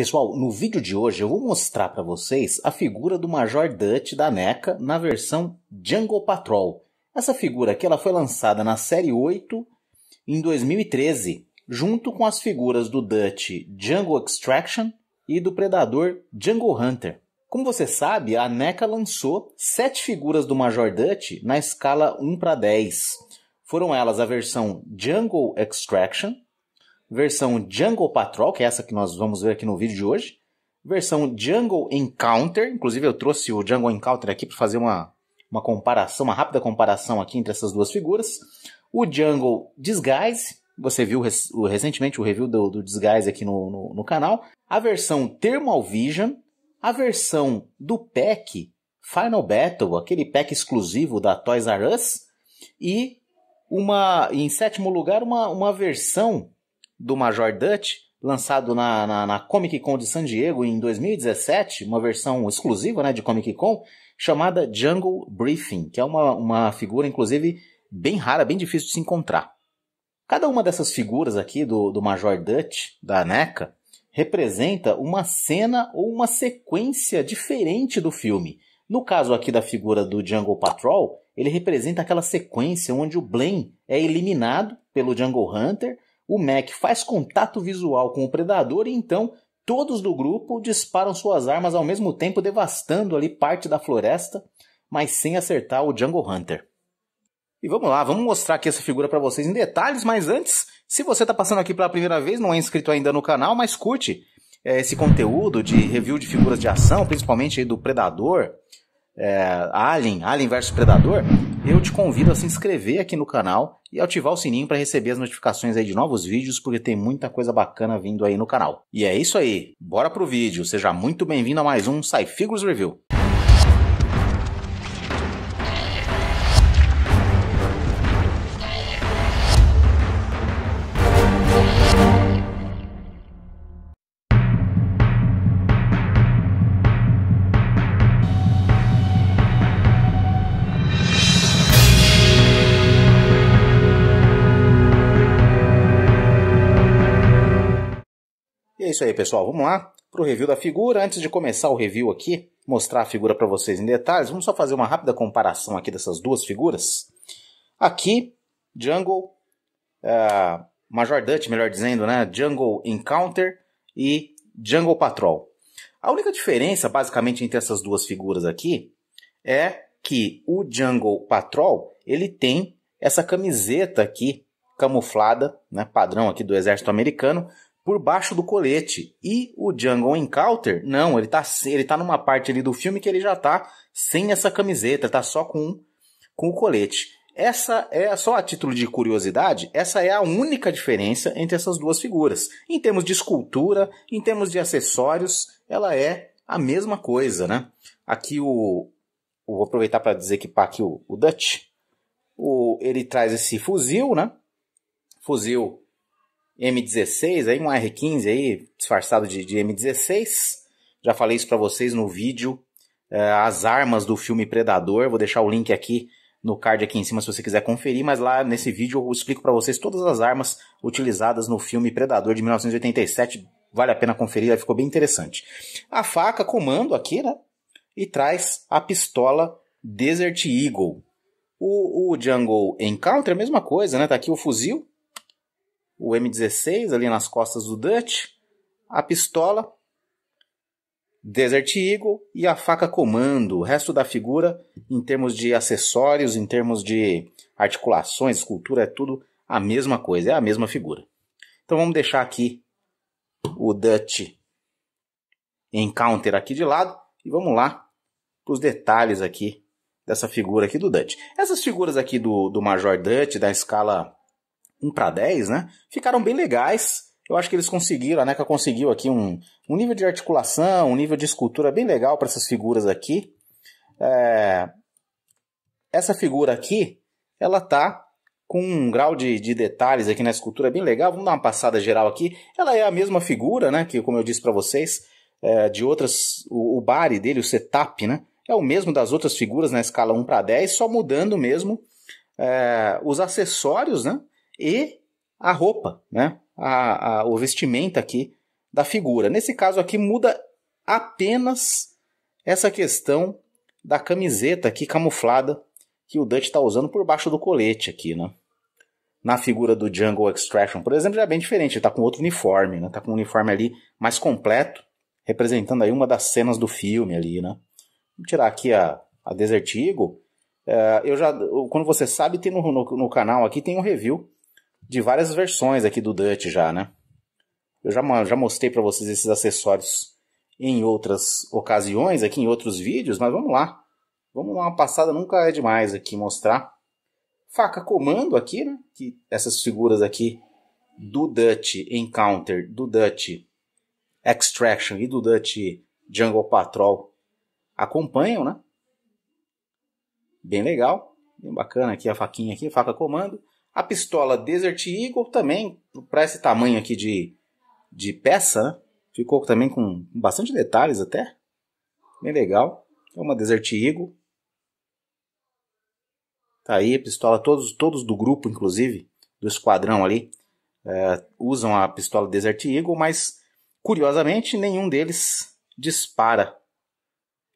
Pessoal, no vídeo de hoje eu vou mostrar para vocês a figura do Major Dutch da NECA na versão Jungle Patrol. Essa figura aqui ela foi lançada na série 8 em 2013, junto com as figuras do Dutch Jungle Extraction e do Predador Jungle Hunter. Como você sabe, a NECA lançou sete figuras do Major Dutch na escala 1 para 10. Foram elas a versão Jungle Extraction, versão Jungle Patrol, que é essa que nós vamos ver aqui no vídeo de hoje, versão Jungle Encounter, inclusive eu trouxe o Jungle Encounter aqui para fazer uma, uma comparação, uma rápida comparação aqui entre essas duas figuras, o Jungle Disguise, você viu recentemente o review do, do Disguise aqui no, no, no, canal. A versão Thermal Vision, a versão do pack Final Battle, aquele pack exclusivo da Toys R Us, e uma, em sétimo lugar, uma, uma versão do Major Dutch, lançado na, na, na, Comic Con de San Diego em 2017, uma versão exclusiva né, de Comic Con, chamada Jungle Briefing, que é uma, uma figura, inclusive, bem rara, bem difícil de se encontrar. Cada uma dessas figuras aqui do, do Major Dutch, da NECA, representa uma cena ou uma sequência diferente do filme. No caso aqui da figura do Jungle Patrol, ele representa aquela sequência onde o Blaine é eliminado pelo Jungle Hunter o Mac faz contato visual com o predador e então todos do grupo disparam suas armas ao mesmo tempo, devastando ali parte da floresta, mas sem acertar o Jungle Hunter. E vamos lá, vamos mostrar aqui essa figura para vocês em detalhes, mas antes, se você está passando aqui pela primeira vez, não é inscrito ainda no canal, mas curte é, esse conteúdo de review de figuras de ação, principalmente do Predador, é, Alien, Alien versus Predador, eu te convido a se inscrever aqui no canal e ativar o sininho para receber as notificações aí de novos vídeos, porque tem muita coisa bacana vindo aí no canal. E é isso aí, bora pro vídeo. Seja muito bem-vindo a mais um SciFigures Review. É isso aí, pessoal. Vamos lá para o review da figura. Antes de começar o review aqui, mostrar a figura para vocês em detalhes, vamos só fazer uma rápida comparação aqui dessas duas figuras. Aqui, Jungle, uh, Major Dutch, melhor dizendo, né? Jungle Encounter e Jungle Patrol. A única diferença, basicamente, entre essas duas figuras aqui é que o Jungle Patrol ele tem essa camiseta aqui camuflada, né, padrão aqui do exército americano, por baixo do colete. E o Jungle Encounter, não, ele tá, ele tá numa parte ali do filme que ele já tá sem essa camiseta, tá só com, com o colete. Essa é, só a título de curiosidade, essa é a única diferença entre essas duas figuras. Em termos de escultura, em termos de acessórios, ela é a mesma coisa, né? Aqui o. Vou aproveitar para dizer que pá, aqui o, o Dutch. O, ele traz esse fuzil, né? Fuzil M16, aí um R15 aí, disfarçado de, de M16. Já falei isso para vocês no vídeo. É, as armas do filme Predador, vou deixar o link aqui no card aqui em cima se você quiser conferir, mas lá nesse vídeo eu explico para vocês todas as armas utilizadas no filme Predador de 1987. Vale a pena conferir, ficou bem interessante. A faca comando aqui, né? E traz a pistola Desert Eagle. O, o Jungle Encounter, a mesma coisa, né? Tá aqui o fuzil o M16 ali nas costas do Dutch, a pistola Desert Eagle e a faca comando. O resto da figura, em termos de acessórios, em termos de articulações, escultura, é tudo a mesma coisa, é a mesma figura. Então vamos deixar aqui o Dutch Encounter aqui de lado e vamos lá para os detalhes aqui dessa figura aqui do Dutch. Essas figuras aqui do, do Major Dutch, da escala 1 para 10, né? Ficaram bem legais. Eu acho que eles conseguiram, a NECA conseguiu aqui um, um nível de articulação, um nível de escultura bem legal para essas figuras aqui. É... Essa figura aqui, ela tá com um grau de, de, detalhes aqui na escultura bem legal. Vamos dar uma passada geral aqui. Ela é a mesma figura, né? Que, como eu disse para vocês, é, de outras. O, o body dele, o setup, né? É o mesmo das outras figuras na escala 1 para 10, só mudando mesmo é, os acessórios, né? e a roupa, né? A, a, o vestimenta aqui da figura. Nesse caso aqui muda apenas essa questão da camiseta aqui camuflada que o Dutch está usando por baixo do colete aqui, né? Na figura do Jungle Extraction, por exemplo, já é bem diferente. Ele está com outro uniforme, né? Está com um uniforme ali mais completo, representando aí uma das cenas do filme ali, né? Vou tirar aqui a, a Desert Eagle. É, eu já, quando você sabe, tem no, no, no canal aqui tem um review de várias versões aqui do Dutch já, né? Eu já, já mostrei para vocês esses acessórios em outras ocasiões, aqui em outros vídeos, mas vamos lá. Vamos dar uma passada, nunca é demais aqui mostrar. Faca comando aqui, né? Que essas figuras aqui do Dutch Encounter, do Dutch Extraction e do Dutch Jungle Patrol acompanham, né? Bem legal, bem bacana aqui a faquinha aqui, faca comando. A pistola Desert Eagle também, para esse tamanho aqui de, de peça, né? ficou também com bastante detalhes até. Bem legal. É uma Desert Eagle. Tá aí a pistola, todos, todos do grupo, inclusive, do esquadrão ali, é, usam a pistola Desert Eagle, mas curiosamente nenhum deles dispara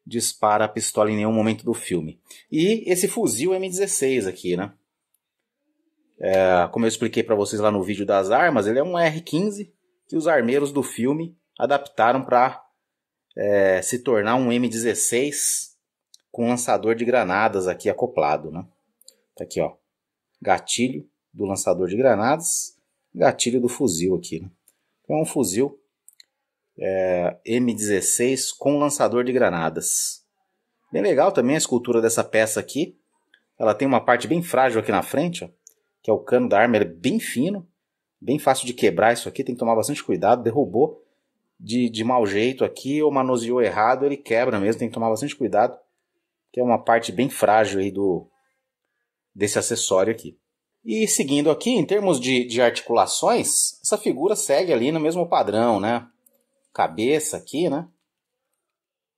dispara a pistola em nenhum momento do filme. E esse fuzil M16 aqui, né? É, como eu expliquei para vocês lá no vídeo das armas, ele é um R15 que os armeiros do filme adaptaram para é, se tornar um M16 com lançador de granadas aqui acoplado, né? Tá aqui, ó. Gatilho do lançador de granadas, gatilho do fuzil aqui, né? Então, é um fuzil é, M16 com lançador de granadas. Bem legal também a escultura dessa peça aqui. Ela tem uma parte bem frágil aqui na frente, ó que é o cano da arma, ele é bem fino, bem fácil de quebrar isso aqui, tem que tomar bastante cuidado, derrubou de, de mau jeito aqui ou manuseou errado, ele quebra mesmo, tem que tomar bastante cuidado, que é uma parte bem frágil aí do, desse acessório aqui. E seguindo aqui, em termos de, de articulações, essa figura segue ali no mesmo padrão, né? Cabeça aqui, né?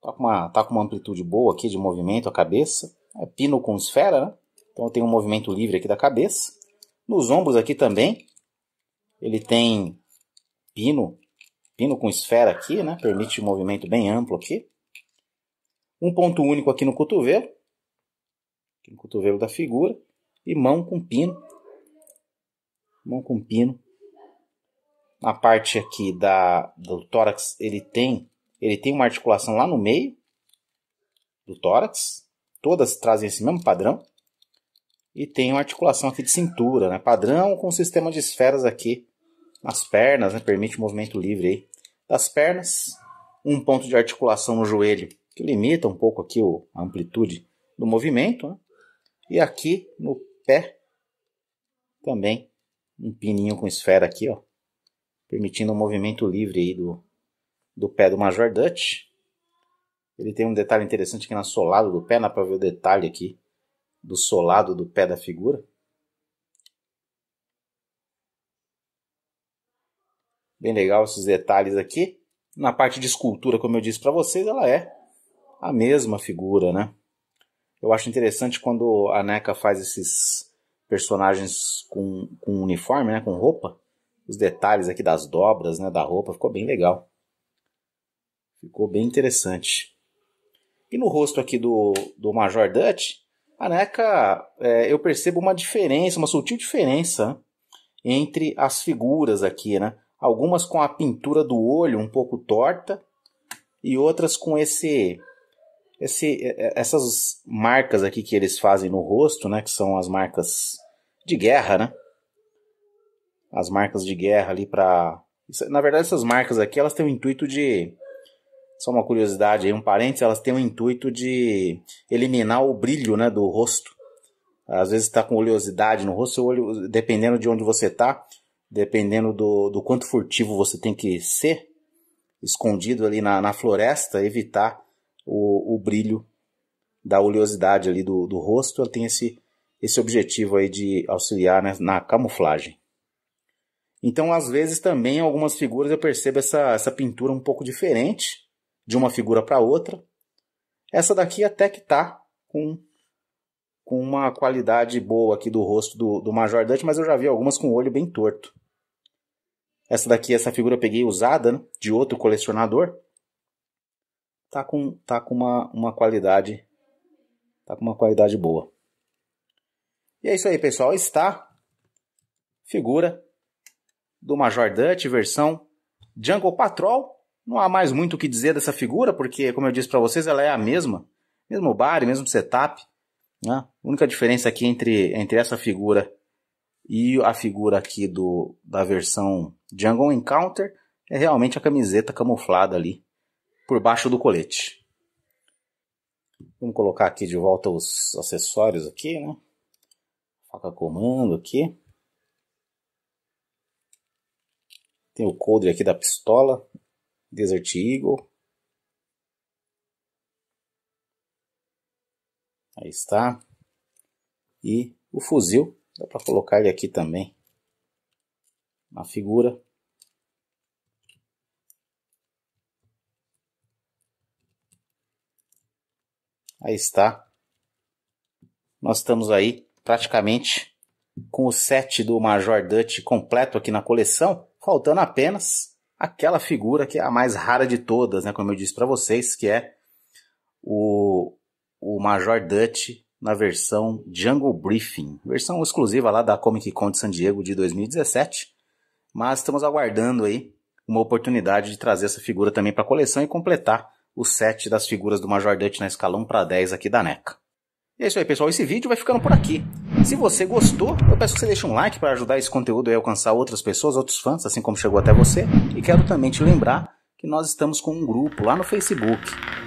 Tá com, uma, tá com uma amplitude boa aqui de movimento a cabeça. É pino com esfera, né? Então tenho um movimento livre aqui da cabeça. Nos ombros aqui também, ele tem pino, pino com esfera aqui, né? Permite um movimento bem amplo aqui. Um ponto único aqui no cotovelo, aqui no cotovelo da figura, e mão com pino. Mão com pino. Na parte aqui da, do tórax, ele tem, ele tem uma articulação lá no meio do tórax. Todas trazem esse mesmo padrão e tem uma articulação aqui de cintura, né? Padrão com um sistema de esferas aqui nas pernas, né? Permite o movimento livre aí das pernas. Um ponto de articulação no joelho que limita um pouco aqui o, a amplitude do movimento. Né? E aqui no pé também um pininho com esfera aqui, ó. Permitindo um movimento livre aí do, do pé do Major Dutch. Ele tem um detalhe interessante aqui na solada do pé, dá para ver o detalhe aqui do solado do pé da figura? Bem legal esses detalhes aqui. Na parte de escultura, como eu disse para vocês, ela é a mesma figura, né? Eu acho interessante quando a NECA faz esses personagens com, com uniforme, né, com roupa. Os detalhes aqui das dobras, né, da roupa, ficou bem legal. Ficou bem interessante. E no rosto aqui do, do Major Dutch, Aneca, é, eu percebo uma diferença, uma sutil diferença entre as figuras aqui, né? Algumas com a pintura do olho um pouco torta e outras com esse, esse é, é, essas marcas aqui que eles fazem no rosto, né? Que são as marcas de guerra, né? As marcas de guerra ali para, na verdade, essas marcas aqui elas têm o intuito de só uma curiosidade aí, um parênteses, elas têm o intuito de eliminar o brilho né, do rosto. Às vezes está com oleosidade no rosto, seu olho, dependendo de onde você está, dependendo do, do quanto furtivo você tem que ser, escondido ali na, na floresta, evitar o, o brilho da oleosidade ali do, do rosto, ela tem esse, esse objetivo aí de auxiliar né, na camuflagem. Então, às vezes também, algumas figuras eu percebo essa, essa pintura um pouco diferente, de uma figura para outra. Essa daqui até que tá com, com uma qualidade boa aqui do rosto do, do Major Dante, mas eu já vi algumas com o olho bem torto. Essa daqui, essa figura eu peguei usada, né, de outro colecionador. Tá com, tá com uma, uma qualidade tá com uma qualidade boa. E é isso aí, pessoal. Está figura do Major Dutch versão Jungle Patrol não há mais muito o que dizer dessa figura, porque, como eu disse para vocês, ela é a mesma. Mesmo bar, mesmo setup. Né? A única diferença aqui entre, entre essa figura e a figura aqui do, da versão Jungle Encounter é realmente a camiseta camuflada ali por baixo do colete. Vamos colocar aqui de volta os acessórios aqui, né? Faca comando aqui. Tem o coldre aqui da pistola. Desert Eagle. Aí está. E o fuzil, dá para colocar ele aqui também na figura. Aí está. Nós estamos aí praticamente com o set do Major Dutch completo aqui na coleção, faltando apenas aquela figura que é a mais rara de todas, né, como eu disse para vocês, que é o, o Major Dutch na versão Jungle Briefing, versão exclusiva lá da Comic Con de San Diego de 2017, mas estamos aguardando aí uma oportunidade de trazer essa figura também para a coleção e completar o set das figuras do Major Dutch na escala 1 para 10 aqui da NECA. E é isso aí, pessoal. Esse vídeo vai ficando por aqui. Se você gostou, eu peço que você deixe um like para ajudar esse conteúdo a alcançar outras pessoas, outros fãs, assim como chegou até você. E quero também te lembrar que nós estamos com um grupo lá no Facebook,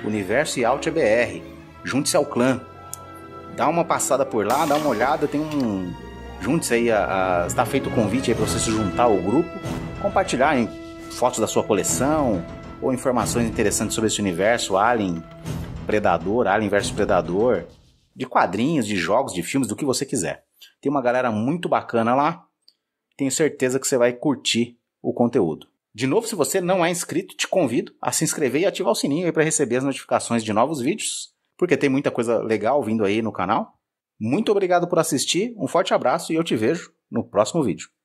Universo e Alt BR. Junte-se ao clã. Dá uma passada por lá, dá uma olhada, tem um. Junte-se aí, a, está feito o convite para você se juntar ao grupo, compartilhar em fotos da sua coleção ou informações interessantes sobre esse universo, Alien, Predador, Alien versus Predador de quadrinhos, de jogos, de filmes, do que você quiser. Tem uma galera muito bacana lá. Tenho certeza que você vai curtir o conteúdo. De novo, se você não é inscrito, te convido a se inscrever e ativar o sininho para receber as notificações de novos vídeos, porque tem muita coisa legal vindo aí no canal. Muito obrigado por assistir, um forte abraço e eu te vejo no próximo vídeo.